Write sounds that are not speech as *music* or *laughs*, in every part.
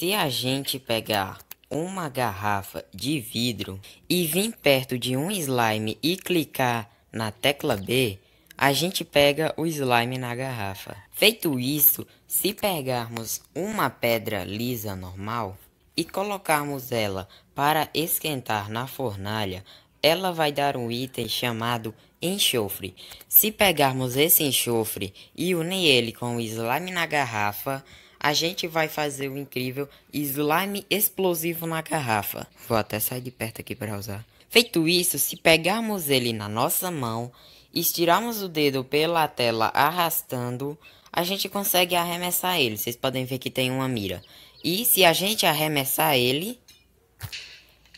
Se a gente pegar uma garrafa de vidro e vir perto de um slime e clicar na tecla B, a gente pega o slime na garrafa. Feito isso, se pegarmos uma pedra lisa normal e colocarmos ela para esquentar na fornalha, ela vai dar um item chamado enxofre. Se pegarmos esse enxofre e unir ele com o slime na garrafa, a gente vai fazer o incrível slime explosivo na garrafa. Vou até sair de perto aqui para usar. Feito isso, se pegarmos ele na nossa mão, estirarmos o dedo pela tela arrastando, a gente consegue arremessar ele. Vocês podem ver que tem uma mira. E se a gente arremessar ele,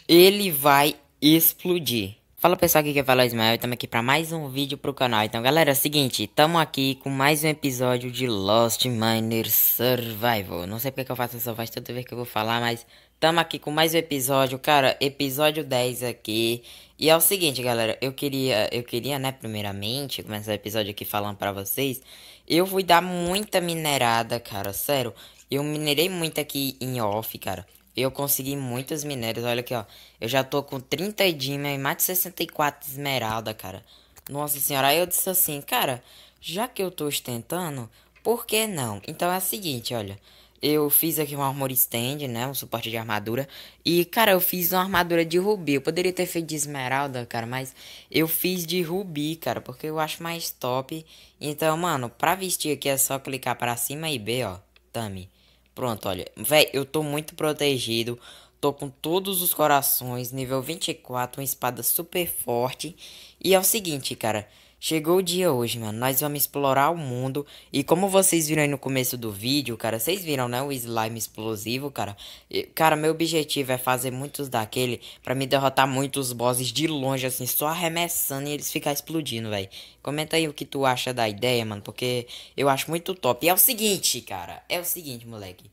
ele vai explodir. Fala pessoal, aqui que fala é o Ismael, estamos aqui para mais um vídeo para o canal. Então galera, é o seguinte, estamos aqui com mais um episódio de Lost Miner Survival. Não sei porque que eu faço essa voz toda vez que eu vou falar, mas estamos aqui com mais um episódio, cara, episódio 10 aqui. E é o seguinte, galera, eu queria, eu queria, né, primeiramente, começar o episódio aqui falando para vocês. Eu fui dar muita minerada, cara, sério. Eu minerei muito aqui em off, cara eu consegui muitos minérios. Olha aqui, ó. Eu já tô com 30 dimas e mais de 64 esmeralda, cara. Nossa senhora, aí eu disse assim, cara, já que eu tô ostentando, por que não? Então é o seguinte, olha. Eu fiz aqui um armor stand, né? Um suporte de armadura. E, cara, eu fiz uma armadura de rubi. Eu poderia ter feito de esmeralda, cara, mas eu fiz de rubi, cara, porque eu acho mais top. Então, mano, pra vestir aqui é só clicar pra cima e B, ó. Tame. Pronto, olha. Véi, eu tô muito protegido. Tô com todos os corações, nível 24, uma espada super forte. E é o seguinte, cara. Chegou o dia hoje, mano. Nós vamos explorar o mundo. E como vocês viram aí no começo do vídeo, cara, vocês viram, né? O slime explosivo, cara. E, cara, meu objetivo é fazer muitos daquele para me derrotar muitos bosses de longe, assim, só arremessando e eles ficar explodindo, velho. Comenta aí o que tu acha da ideia, mano, porque eu acho muito top. E é o seguinte, cara. É o seguinte, moleque.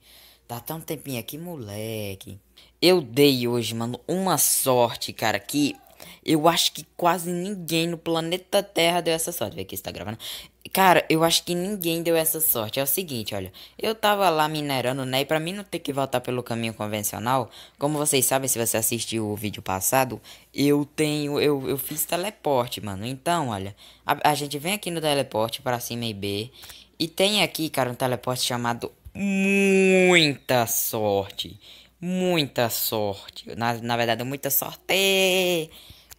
Dá tão tempinho aqui, moleque. Eu dei hoje, mano, uma sorte, cara, que eu acho que quase ninguém no planeta Terra deu essa sorte. Vê aqui se tá gravando. Cara, eu acho que ninguém deu essa sorte. É o seguinte, olha. Eu tava lá minerando, né? E pra mim não ter que voltar pelo caminho convencional, como vocês sabem, se você assistiu o vídeo passado, eu tenho. Eu, eu fiz teleporte, mano. Então, olha. A, a gente vem aqui no teleporte pra cima e B. E tem aqui, cara, um teleporte chamado Muita Sorte muita sorte. Na, na verdade, muita sorte.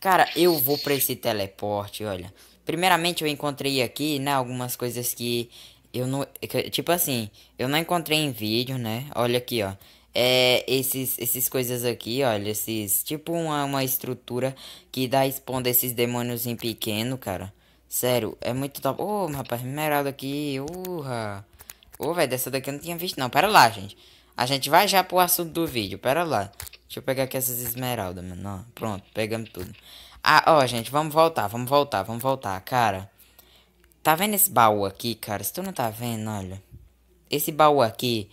Cara, eu vou pra esse teleporte, olha. Primeiramente, eu encontrei aqui, né, algumas coisas que eu não... Que, tipo assim, eu não encontrei em vídeo, né? Olha aqui, ó. É, esses, esses coisas aqui, olha, esses... Tipo uma, uma estrutura que dá spawn desses demônios em pequeno, cara. Sério, é muito top. Ô, oh, rapaz, esmeralda aqui, urra. Ô, oh, velho, dessa daqui eu não tinha visto, não. Pera lá, gente. A gente vai já pro assunto do vídeo, pera lá. Deixa eu pegar aqui essas esmeraldas, mano. Ó, pronto, pegamos tudo. Ah, ó, gente, vamos voltar, vamos voltar, vamos voltar, cara. Tá vendo esse baú aqui, cara? Se tu não tá vendo, olha. Esse baú aqui.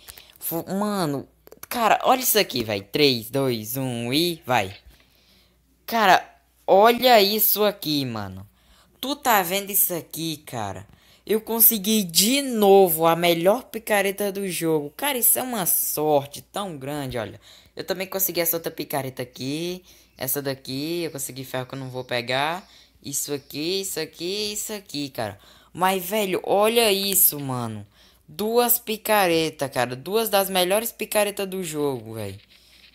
Mano, cara, olha isso aqui, vai. 3, 2, 1 e vai. Cara, olha isso aqui, mano. Tu tá vendo isso aqui, cara? Eu consegui de novo a melhor picareta do jogo. Cara, isso é uma sorte tão grande, olha. Eu também consegui essa outra picareta aqui. Essa daqui, eu consegui ferro que eu não vou pegar. Isso aqui, isso aqui, isso aqui, cara. Mas, velho, olha isso, mano. Duas picaretas, cara. Duas das melhores picaretas do jogo, velho.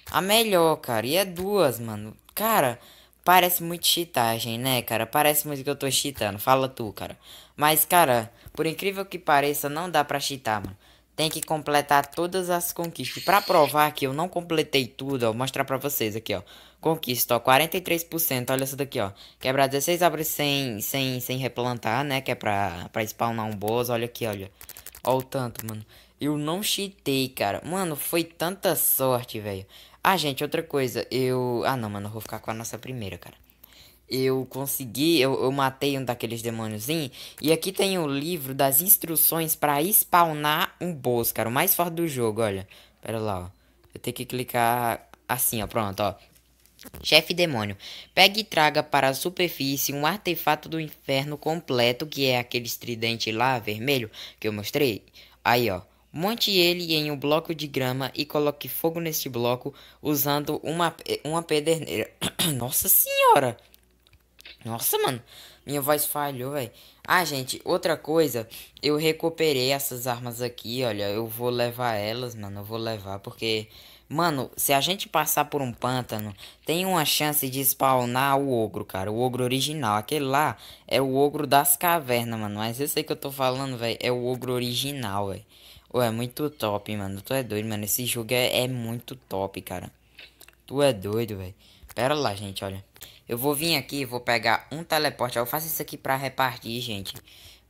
A melhor, cara. E é duas, mano. Cara... Parece muito cheatagem, né, cara? Parece muito que eu tô cheatando. Fala tu, cara. Mas, cara, por incrível que pareça, não dá pra cheatar, mano. Tem que completar todas as conquistas. Pra provar que eu não completei tudo, ó, vou mostrar pra vocês aqui, ó. Conquista, ó, 43%, olha essa daqui, ó. Quebrar 16 abre sem, sem, sem replantar, né, que é pra, pra spawnar um boss. Olha aqui, olha. Olha o tanto, mano. Eu não cheatei, cara. Mano, foi tanta sorte, velho. Ah, gente, outra coisa. Eu. Ah, não, mano, eu vou ficar com a nossa primeira, cara. Eu consegui, eu, eu matei um daqueles demôniozinhos. E aqui tem o livro das instruções para spawnar um boss, cara. O mais forte do jogo, olha. Pera lá, ó. Eu tenho que clicar assim, ó. Pronto, ó. Chefe demônio, pegue e traga para a superfície um artefato do inferno completo, que é aquele tridente lá vermelho que eu mostrei. Aí, ó. Monte ele em um bloco de grama e coloque fogo neste bloco usando uma, uma pederneira. *coughs* Nossa senhora! Nossa, mano. Minha voz falhou, velho. Ah, gente, outra coisa. Eu recuperei essas armas aqui, olha. Eu vou levar elas, mano. Eu vou levar porque... Mano, se a gente passar por um pântano, tem uma chance de spawnar o ogro, cara. O ogro original. Aquele lá é o ogro das cavernas, mano. Mas esse aí que eu tô falando, velho, é o ogro original, velho. Ué, é muito top, mano. Tu é doido, mano. Esse jogo é, é muito top, cara. Tu é doido, velho. Pera lá, gente, olha. Eu vou vir aqui, vou pegar um teleporte. Eu faço isso aqui pra repartir, gente.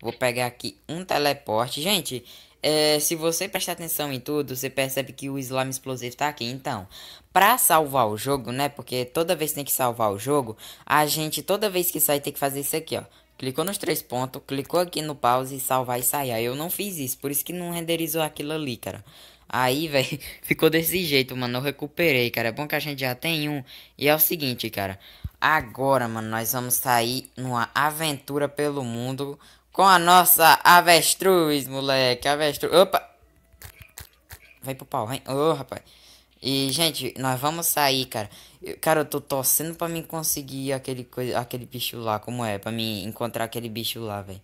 Vou pegar aqui um teleporte. Gente, é, se você prestar atenção em tudo, você percebe que o slime explosivo tá aqui. Então, pra salvar o jogo, né? Porque toda vez que tem que salvar o jogo, a gente, toda vez que sai, tem que fazer isso aqui, ó. Clicou nos três pontos, clicou aqui no pause, salvar e sair. Eu não fiz isso, por isso que não renderizou aquilo ali, cara. Aí, *laughs* velho, ficou desse jeito, mano. Eu recuperei, cara. É bom que a gente já tem um. E é o seguinte, cara. Agora, mano, nós vamos sair numa aventura pelo mundo com a nossa avestruz, moleque. Avestruz. Opa! Vem pro pau, vem. Ô, oh, rapaz. E, gente, nós vamos sair, cara cara, eu tô torcendo pra mim conseguir aquele, coisa, aquele bicho lá, como é? Pra mim encontrar aquele bicho lá, velho.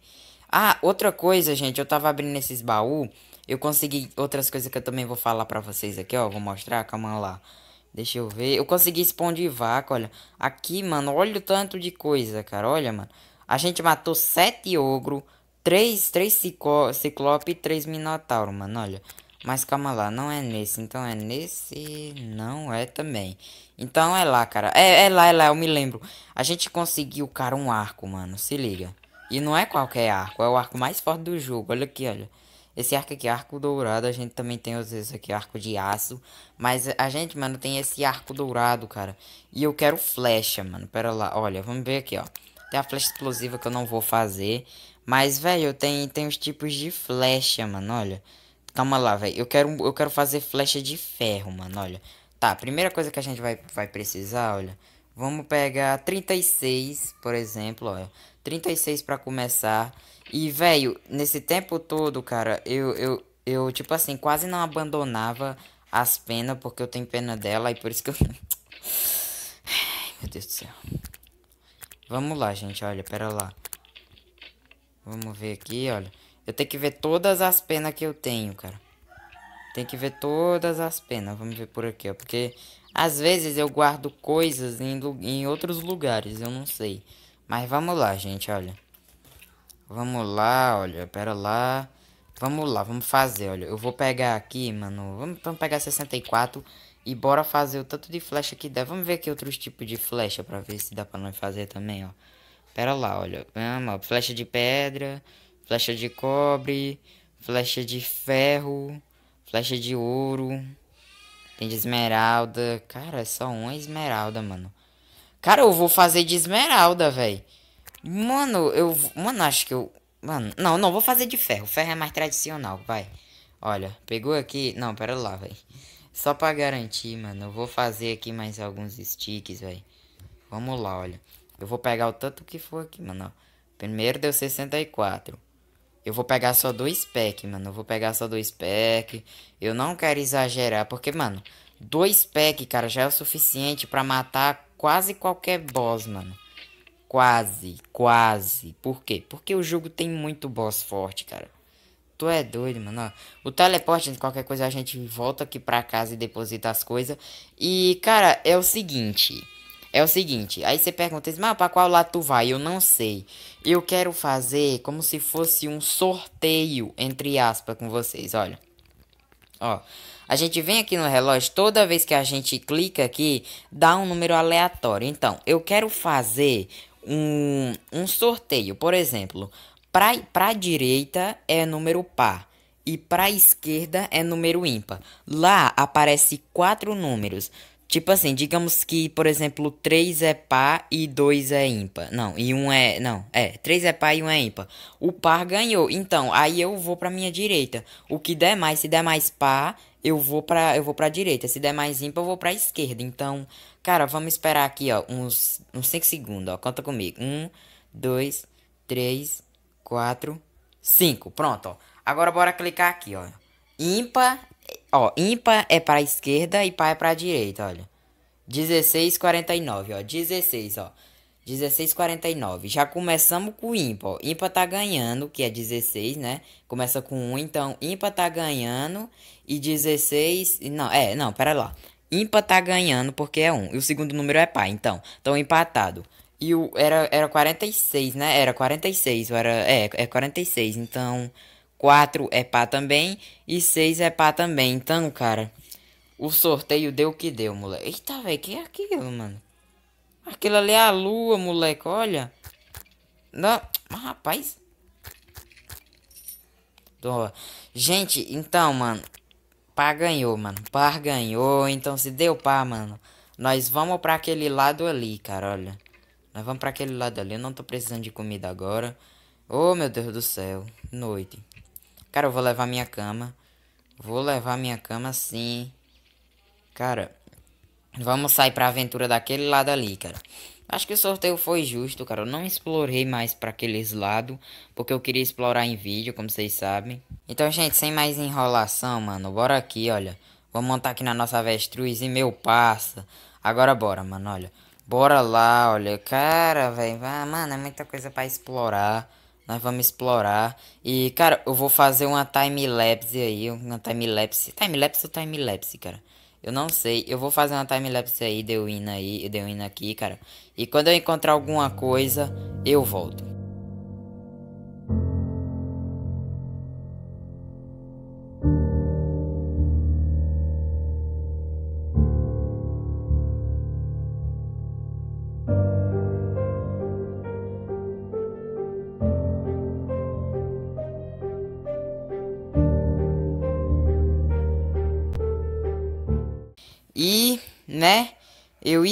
Ah, outra coisa, gente, eu tava abrindo esses baús. Eu consegui outras coisas que eu também vou falar pra vocês aqui, ó. Vou mostrar, calma lá. Deixa eu ver. Eu consegui spawn de vaca, olha. Aqui, mano, olha o tanto de coisa, cara. Olha, mano. A gente matou sete ogro, três, três ciclo, ciclope e três minotauro, mano. Olha. Mas calma lá, não é nesse, então é nesse, não é também. Então é lá, cara. É, é lá, é lá, eu me lembro. A gente conseguiu, cara, um arco, mano, se liga. E não é qualquer arco, é o arco mais forte do jogo, olha aqui, olha. Esse arco aqui, arco dourado, a gente também tem os vezes aqui, arco de aço. Mas a gente, mano, tem esse arco dourado, cara. E eu quero flecha, mano, pera lá, olha, vamos ver aqui, ó. Tem a flecha explosiva que eu não vou fazer. Mas, velho, tem, tem os tipos de flecha, mano, olha. Calma lá, velho. Eu quero, eu quero fazer flecha de ferro, mano. Olha. Tá, primeira coisa que a gente vai, vai precisar, olha. Vamos pegar 36, por exemplo, olha. 36 pra começar. E, velho, nesse tempo todo, cara, eu, eu, eu, tipo assim, quase não abandonava as penas, porque eu tenho pena dela, e por isso que eu... *laughs* Ai, meu Deus do céu. Vamos lá, gente, olha, pera lá. Vamos ver aqui, olha. Eu tenho que ver todas as penas que eu tenho, cara. Tem que ver todas as penas. Vamos ver por aqui, ó. Porque às vezes eu guardo coisas em, em outros lugares, eu não sei. Mas vamos lá, gente, olha. Vamos lá, olha, pera lá. Vamos lá, vamos fazer, olha. Eu vou pegar aqui, mano. Vamos, vamos pegar 64 e bora fazer o tanto de flecha que der. Vamos ver aqui outros tipos de flecha pra ver se dá pra nós fazer também, ó. Pera lá, olha. Vamos, ó. Flecha de pedra flecha de cobre, flecha de ferro, flecha de ouro, tem de esmeralda. Cara, é só uma esmeralda, mano. Cara, eu vou fazer de esmeralda, velho. Mano, eu... Mano, acho que eu... Mano, não, não, vou fazer de ferro. Ferro é mais tradicional, vai. Olha, pegou aqui... Não, pera lá, velho. Só pra garantir, mano, eu vou fazer aqui mais alguns sticks, velho. Vamos lá, olha. Eu vou pegar o tanto que for aqui, mano. Primeiro deu 64. Eu vou pegar só dois packs, mano. Eu vou pegar só dois packs. Eu não quero exagerar, porque, mano, dois packs, cara, já é o suficiente pra matar quase qualquer boss, mano. Quase, quase. Por quê? Porque o jogo tem muito boss forte, cara. Tu é doido, mano. o teleporte, qualquer coisa, a gente volta aqui pra casa e deposita as coisas. E, cara, é o seguinte. É o seguinte, aí você pergunta, mas para qual lado tu vai? Eu não sei. Eu quero fazer como se fosse um sorteio, entre aspas, com vocês, olha. Ó, a gente vem aqui no relógio, toda vez que a gente clica aqui, dá um número aleatório. Então, eu quero fazer um, um sorteio, por exemplo, para pra direita é número par e para esquerda é número ímpar. Lá aparece quatro números. Tipo assim, digamos que, por exemplo, 3 é par e 2 é ímpar. Não, e 1 um é. Não, é. 3 é par e 1 um é ímpar. O par ganhou. Então, aí eu vou pra minha direita. O que der mais, se der mais par, eu vou pra, eu vou pra direita. Se der mais ímpar, eu vou pra esquerda. Então, cara, vamos esperar aqui, ó. Uns, uns 5 segundos, ó. Conta comigo. 1, 2, 3, 4, 5. Pronto, ó. Agora bora clicar aqui, ó. Ímpar Ó, ímpar é para a esquerda e par é para a direita, olha. 49 ó. 16, ó. 49 Já começamos com o ímpar. Ó. Ímpar tá ganhando, que é 16, né? Começa com 1, então ímpar tá ganhando. E 16. Não, é, não, pera lá. Ímpar tá ganhando porque é 1. E o segundo número é par, então. Então empatado. E o, era, era 46, né? Era 46, era. É, é 46, então. 4 é pá também. E 6 é pá também. Então, cara, o sorteio deu o que deu, moleque. Eita, velho, que é aquilo, mano? Aquilo ali é a lua, moleque, olha. Não, rapaz. Tô. Gente, então, mano. Par ganhou, mano. Par ganhou. Então, se deu par, mano. Nós vamos pra aquele lado ali, cara, olha. Nós vamos pra aquele lado ali. Eu não tô precisando de comida agora. Oh, meu Deus do céu. Noite. Cara, eu vou levar minha cama. Vou levar minha cama sim. Cara, vamos sair pra aventura daquele lado ali, cara. Acho que o sorteio foi justo, cara. Eu não explorei mais para aqueles lados, porque eu queria explorar em vídeo, como vocês sabem. Então, gente, sem mais enrolação, mano, bora aqui, olha. Vamos montar aqui na nossa avestruz e meu passa. Agora bora, mano, olha. Bora lá, olha. Cara, velho, mano, é muita coisa para explorar. Nós vamos explorar. E, cara, eu vou fazer uma time-lapse aí. Uma time-lapse. Time-lapse ou time-lapse, cara? Eu não sei. Eu vou fazer uma time-lapse aí, deu indo aí, deu indo aqui, cara. E quando eu encontrar alguma coisa, eu volto.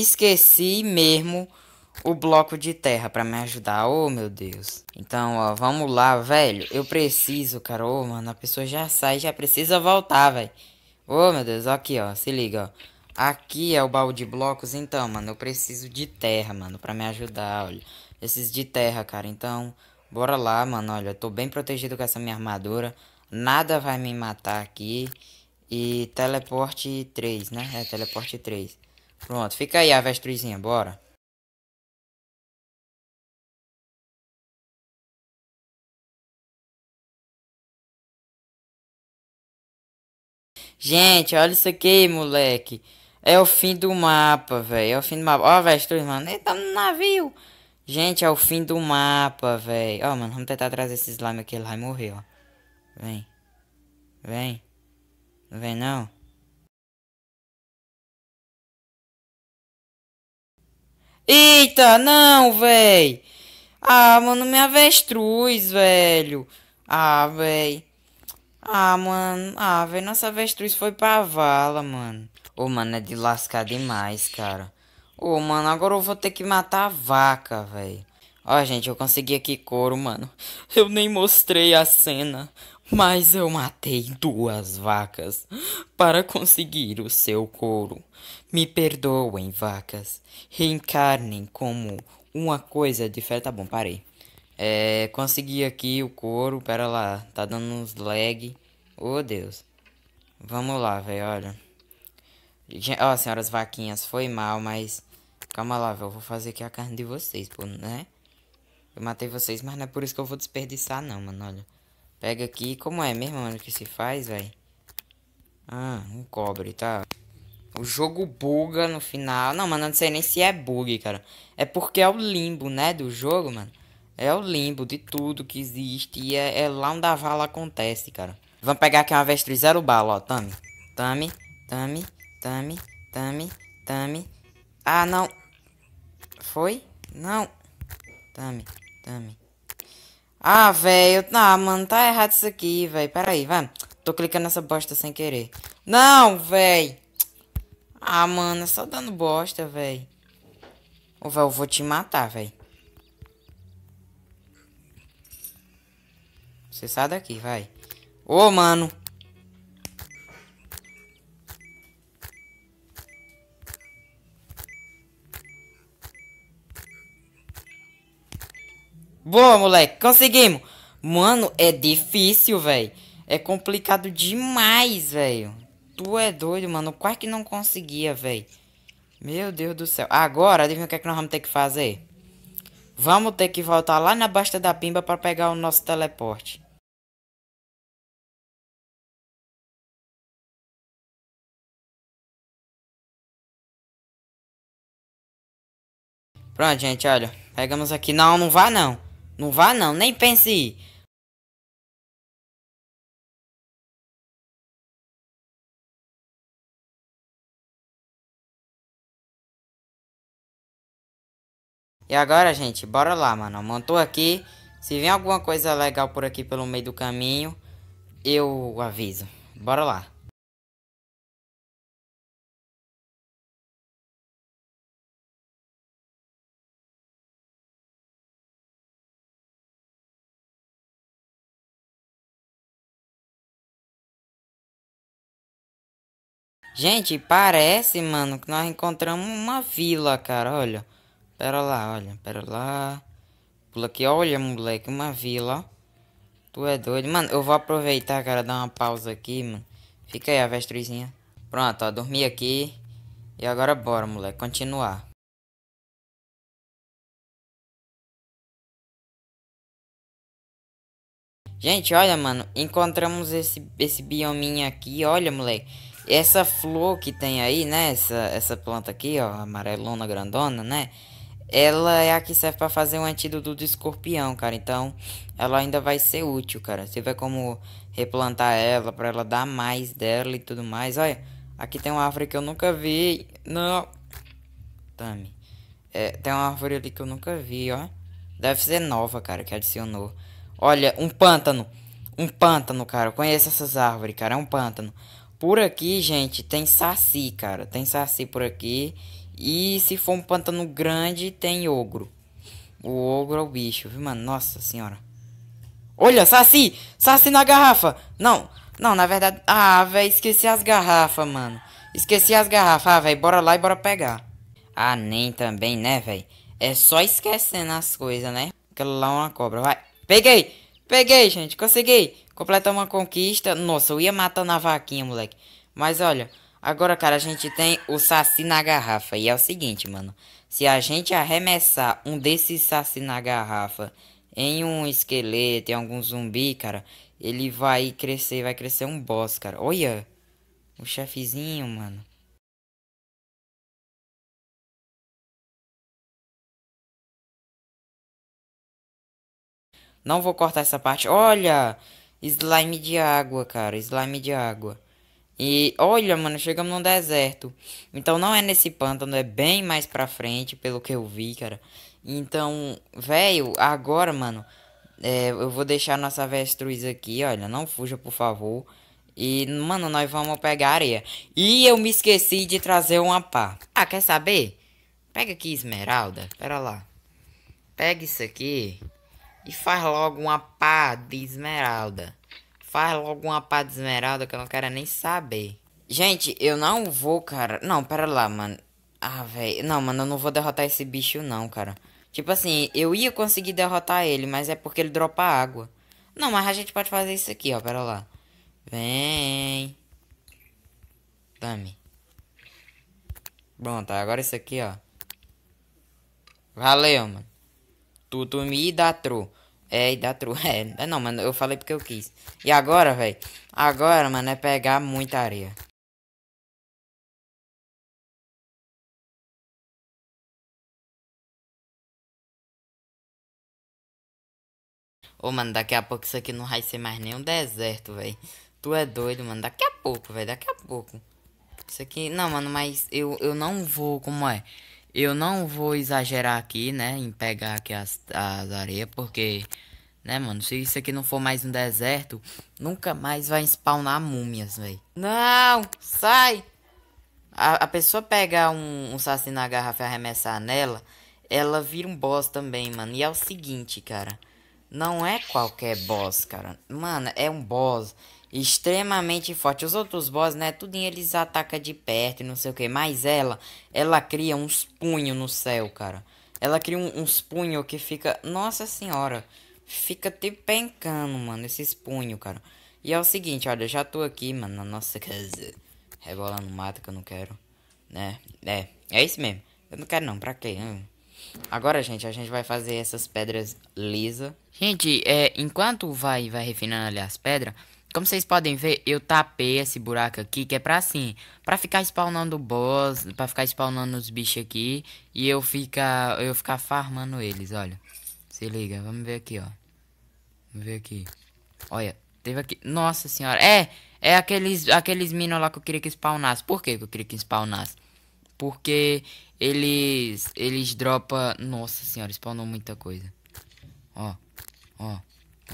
esqueci mesmo o bloco de terra para me ajudar. Oh, meu Deus. Então, ó, vamos lá, velho. Eu preciso, cara. Ô, oh, mano, a pessoa já sai, já precisa voltar, velho. Oh, meu Deus, aqui, ó. Se liga, ó. Aqui é o baú de blocos, então, mano, eu preciso de terra, mano, pra me ajudar, olha. esses preciso de terra, cara, então, bora lá, mano, olha, eu tô bem protegido com essa minha armadura. Nada vai me matar aqui. E teleporte 3, né? É, teleporte 3. Pronto, fica aí a avestruzinha, bora. Gente, olha isso aqui, moleque. É o fim do mapa, velho. É o fim do mapa. Ó, avestruz, mano. Ele tá no navio. Gente, é o fim do mapa, velho. Ó, mano, vamos tentar trazer esse slime aqui. Ele vai morrer, ó. Vem. Vem. Não vem, não. Eita, não, véi. Ah, mano, minha avestruz, velho. Ah, véi. Ah, mano. Ah, véi, nossa avestruz foi pra vala, mano. Ô, oh, mano, é de lascar demais, cara. Ô, oh, mano, agora eu vou ter que matar a vaca, véi. Ó, oh, gente, eu consegui aqui couro, mano. *laughs* Eu nem mostrei a cena, mas eu matei duas vacas para conseguir o seu couro. Me perdoem, vacas. Reencarnem como uma coisa diferente. Tá bom, parei. É, consegui aqui o couro. Pera lá. Tá dando uns lag. Oh, Deus. Vamos lá, velho. Olha. Ó, oh, senhoras vaquinhas, foi mal, mas... Calma lá, velho. Eu vou fazer aqui a carne de vocês, pô, né? Eu matei vocês, mas não é por isso que eu vou desperdiçar, não, mano. Olha. Pega aqui. Como é mesmo, mano, que se faz, velho? Ah, um cobre, tá? O jogo buga no final. Não, mano, não sei nem se é bug, cara. É porque é o limbo, né, do jogo, mano. É o limbo de tudo que existe. E é, é lá onde a vala acontece, cara. Vamos pegar aqui uma avestruz zero bala, ó. Tame. Tame. Tame. Tame. Tame. Tame. Ah, não. Foi? Não. Tame. Tame. Ah, velho. Ah, mano, tá errado isso aqui, velho. Pera aí, vai. Tô clicando nessa bosta sem querer. Não, velho. Ah, mano, só dando bosta, velho. Ô, velho, eu vou te matar, velho. Você sai daqui, vai. Ô, mano. Boa, moleque. Conseguimos. Mano, é difícil, velho. É complicado demais, velho. Tu é doido, mano. Quase que não conseguia, velho. Meu Deus do céu. Agora, adivinha o que, é que nós vamos ter que fazer? Vamos ter que voltar lá na Basta da Pimba para pegar o nosso teleporte. Pronto, gente, olha. Pegamos aqui. Não, não vá não. Não vá não, nem pense ir. E agora, gente, bora lá, mano. Montou aqui. Se vem alguma coisa legal por aqui pelo meio do caminho, eu aviso. Bora lá. Gente, parece, mano, que nós encontramos uma vila, cara, olha. Pera lá, olha, pera lá. Pula aqui, olha, moleque, uma vila. Tu é doido. Mano, eu vou aproveitar, cara, dar uma pausa aqui, mano. Fica aí, avestruzinha. Pronto, ó, dormi aqui. E agora bora, moleque, continuar. Gente, olha, mano, encontramos esse, esse biominha aqui, olha, moleque. Essa flor que tem aí, né, essa, essa planta aqui, ó, amarelona, grandona, né? Ela é a que serve para fazer um antídoto do escorpião, cara. Então, ela ainda vai ser útil, cara. Você vai como replantar ela para ela dar mais dela e tudo mais. Olha, aqui tem uma árvore que eu nunca vi. Não. Tami. É, tem uma árvore ali que eu nunca vi, ó. Deve ser nova, cara, que adicionou. Olha, um pântano. Um pântano, cara. Eu conheço essas árvores, cara. É um pântano. Por aqui, gente, tem saci, cara. Tem saci por aqui. E se for um pantano grande, tem ogro. O ogro é o bicho, viu, mano? Nossa senhora. Olha, Saci! Saci na garrafa! Não, não, na verdade... Ah, velho, esqueci as garrafas, mano. Esqueci as garrafas. Ah, velho, bora lá e bora pegar. Ah, nem também, né, velho? É só esquecendo as coisas, né? Aquela lá é uma cobra, vai. Peguei! Peguei, gente, consegui. Completar uma conquista. Nossa, eu ia matando a vaquinha, moleque. Mas olha, Agora, cara, a gente tem o saci na garrafa. E é o seguinte, mano. Se a gente arremessar um desses saci na garrafa em um esqueleto, em algum zumbi, cara, ele vai crescer, vai crescer um boss, cara. Olha, o chefezinho, mano. Não vou cortar essa parte. Olha, slime de água, cara, slime de água. E olha, mano, chegamos num deserto. Então não é nesse pântano, é bem mais pra frente, pelo que eu vi, cara. Então, velho, agora, mano, é, eu vou deixar nossa avestruz aqui, olha. Não fuja, por favor. E, mano, nós vamos pegar areia. E eu me esqueci de trazer uma pá. Ah, quer saber? Pega aqui esmeralda, pera lá. Pega isso aqui e faz logo uma pá de esmeralda. Faz logo uma pá de esmeralda que eu não quero nem saber. Gente, eu não vou, cara. Não, pera lá, mano. Ah, velho. Não, mano, eu não vou derrotar esse bicho, não, cara. Tipo assim, eu ia conseguir derrotar ele, mas é porque ele dropa água. Não, mas a gente pode fazer isso aqui, ó. Pera lá. Vem. Tome. Pronto, agora isso aqui, ó. Valeu, mano. Tutumi tu me dá *laughs* É, e dá true. É, não, mano, eu falei porque eu quis. E agora, velho? Agora, mano, é pegar muita areia. Ô, mano, daqui a pouco isso aqui não vai ser mais nem um deserto, velho. Tu é doido, mano. Daqui a pouco, velho. Daqui a pouco. Isso aqui... Não, mano, mas eu, eu não vou... Como é? Eu não vou exagerar aqui, né, em pegar aqui as, as areias, porque, né, mano, se isso aqui não for mais um deserto, nunca mais vai spawnar múmias, velho. Não, sai! A, a pessoa pegar um, um saci na garrafa e arremessar nela, ela vira um boss também, mano. E é o seguinte, cara, não é qualquer boss, cara. Mano, é um boss extremamente forte. Os outros boss, né, tudo eles ataca de perto e não sei o que, mas ela, ela cria uns punhos no céu, cara. Ela cria um, uns punhos que fica, nossa senhora, fica te pencando, mano, esses punhos, cara. E é o seguinte, olha, eu já tô aqui, mano, na nossa casa, no mata que eu não quero, né, é, é isso mesmo. Eu não quero não, pra quê? Hum. Agora, gente, a gente vai fazer essas pedras lisa. Gente, é, enquanto vai vai refinando ali as pedras, como vocês podem ver, eu tapei esse buraco aqui, que é pra assim, pra ficar spawnando boss, pra ficar spawnando os bichos aqui, e eu ficar, eu ficar farmando eles, olha. Se liga, vamos ver aqui, ó. Vamos ver aqui. Olha, teve aqui, nossa senhora, é, é aqueles, aqueles minos lá que eu queria que spawnasse. Por que eu queria que spawnasse? Porque eles, eles dropa, nossa senhora, spawnou muita coisa. Ó, ó,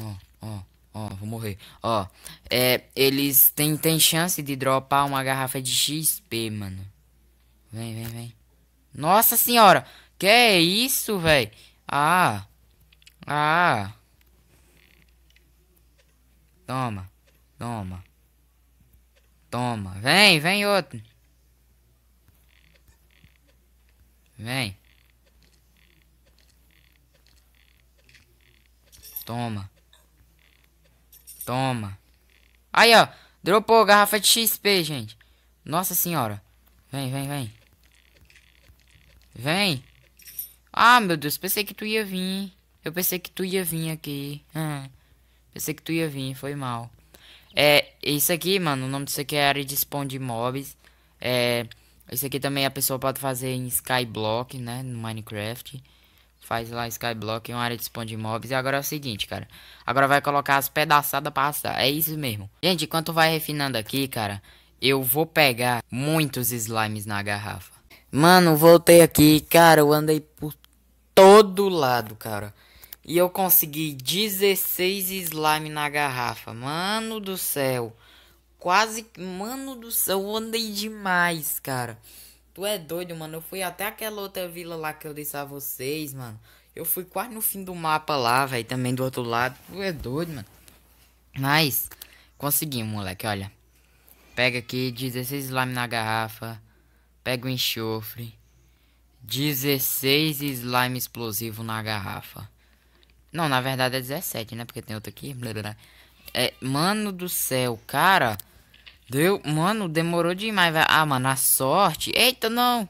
ó, ó. Ó, vou morrer. Ó, é, eles têm têm chance de dropar uma garrafa de XP, mano. Vem, vem, vem. Nossa senhora! Que é isso, velho? Ah! Ah! Toma. Toma. Toma. Vem, vem outro. Vem. Toma. Toma. Aí, ó. Dropou garrafa de XP, gente. Nossa senhora. Vem, vem, vem. Vem. Ah, meu Deus. Pensei que tu ia vir. Eu pensei que tu ia vir aqui. Hum. pensei que tu ia vir. Foi mal. É, isso aqui, mano. O nome disso aqui é área de spawn de mobs. É... Isso aqui também a pessoa pode fazer em Skyblock, né? No Minecraft. Faz lá skyblock, uma área de spawn de mobs. E agora é o seguinte, cara. Agora vai colocar as pedaçadas pra assar. É isso mesmo. Gente, enquanto vai refinando aqui, cara, eu vou pegar muitos slimes na garrafa. Mano, voltei aqui, cara. Eu andei por todo lado, cara. E eu consegui 16 slime na garrafa. Mano do céu. Quase. Mano do céu, eu andei demais, cara. Tu é doido, mano. Eu fui até aquela outra vila lá que eu disse a vocês, mano. Eu fui quase no fim do mapa lá, velho. Também do outro lado. Tu é doido, mano. Mas, conseguimos, moleque. Olha. Pega aqui 16 slime na garrafa. Pega o enxofre. 16 slime explosivo na garrafa. Não, na verdade é 17, né? Porque tem outro aqui. É, mano do céu, cara. Deu, mano, demorou demais, Ah, mano, a sorte. Eita, não.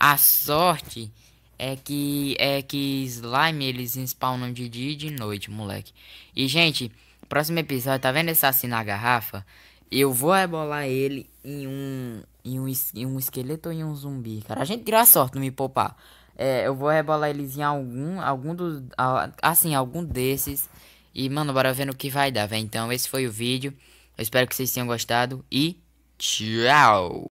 A sorte é que é que slime eles spawnam de dia e de noite, moleque. E gente, próximo episódio, tá vendo esse assim na garrafa? Eu vou rebolar ele em um em um, em um esqueleto ou em um zumbi, cara. A gente tirou a sorte, não me poupar. É, eu vou rebolar eles em algum algum dos assim, algum desses. E mano, bora ver no que vai dar, velho. Então, esse foi o vídeo. Eu espero que vocês tenham gostado e tchau!